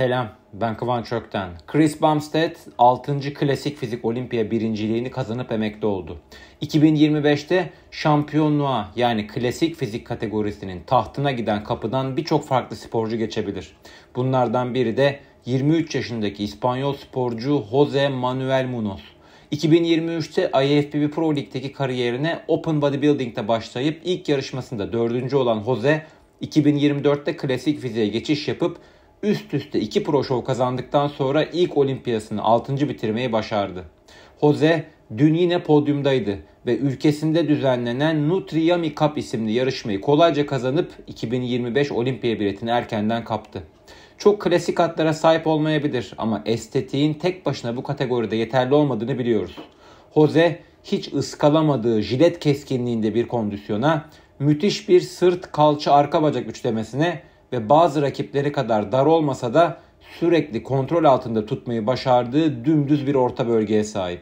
Selam, ben Kıvanç Ökten. Chris Bumstead 6. Klasik Fizik Olimpiya birinciliğini kazanıp emekli oldu. 2025'te şampiyonluğa yani klasik fizik kategorisinin tahtına giden kapıdan birçok farklı sporcu geçebilir. Bunlardan biri de 23 yaşındaki İspanyol sporcu Jose Manuel Munoz. 2023'te IFBB Pro Lig'deki kariyerine Open Bodybuilding'de başlayıp ilk yarışmasında dördüncü olan Jose 2024'te klasik fiziğe geçiş yapıp üst üste iki pro şov kazandıktan sonra ilk olimpiyasını 6. bitirmeyi başardı. Jose dün yine podyumdaydı ve ülkesinde düzenlenen Nutriyami Cup isimli yarışmayı kolayca kazanıp 2025 olimpiya biletini erkenden kaptı. Çok klasik atlara sahip olmayabilir ama estetiğin tek başına bu kategoride yeterli olmadığını biliyoruz. Jose hiç ıskalamadığı jilet keskinliğinde bir kondisyona, müthiş bir sırt kalça arka bacak üçlemesine ve bazı rakipleri kadar dar olmasa da sürekli kontrol altında tutmayı başardığı dümdüz bir orta bölgeye sahip.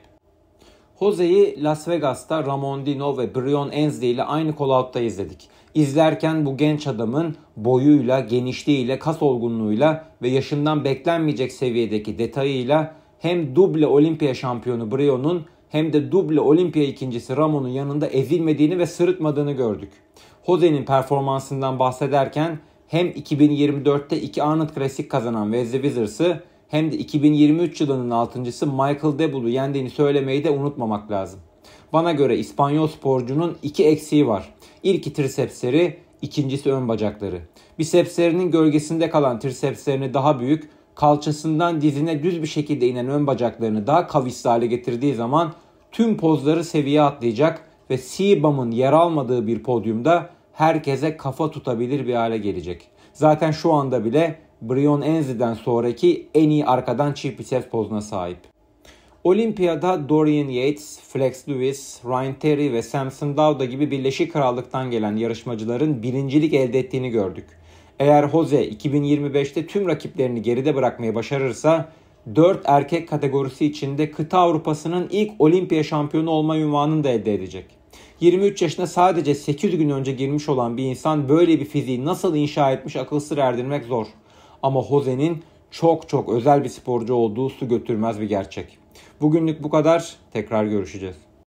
Jose'yi Las Vegas'ta Ramon Dino ve Brion Ensley ile aynı kolautta izledik. İzlerken bu genç adamın boyuyla, genişliğiyle, kas olgunluğuyla ve yaşından beklenmeyecek seviyedeki detayıyla hem duble olimpiya şampiyonu Brion'un hem de duble olimpiya ikincisi Ramon'un yanında ezilmediğini ve sırıtmadığını gördük. Jose'nin performansından bahsederken hem 2024'te iki Arnold Classic kazanan Wes Withers'ı hem de 2023 yılının altıncısı Michael Debul'u yendiğini söylemeyi de unutmamak lazım. Bana göre İspanyol sporcunun iki eksiği var. İlki trisepsleri, ikincisi ön bacakları. Bisepslerinin gölgesinde kalan trisepslerini daha büyük, kalçasından dizine düz bir şekilde inen ön bacaklarını daha kavisli hale getirdiği zaman tüm pozları seviye atlayacak ve Seabam'ın yer almadığı bir podyumda herkese kafa tutabilir bir hale gelecek. Zaten şu anda bile Brion Enzi'den sonraki en iyi arkadan çift Chipitev pozuna sahip. Olimpiyada Dorian Yates, Flex Lewis, Ryan Terry ve Samson Dauda gibi Birleşik Krallık'tan gelen yarışmacıların birincilik elde ettiğini gördük. Eğer Jose 2025'te tüm rakiplerini geride bırakmayı başarırsa 4 erkek kategorisi içinde kıta Avrupa'sının ilk olimpiya şampiyonu olma ünvanını da elde edecek. 23 yaşına sadece 8 gün önce girmiş olan bir insan böyle bir fiziği nasıl inşa etmiş akıl sır erdirmek zor. Ama Jose'nin çok çok özel bir sporcu olduğu su götürmez bir gerçek. Bugünlük bu kadar. Tekrar görüşeceğiz.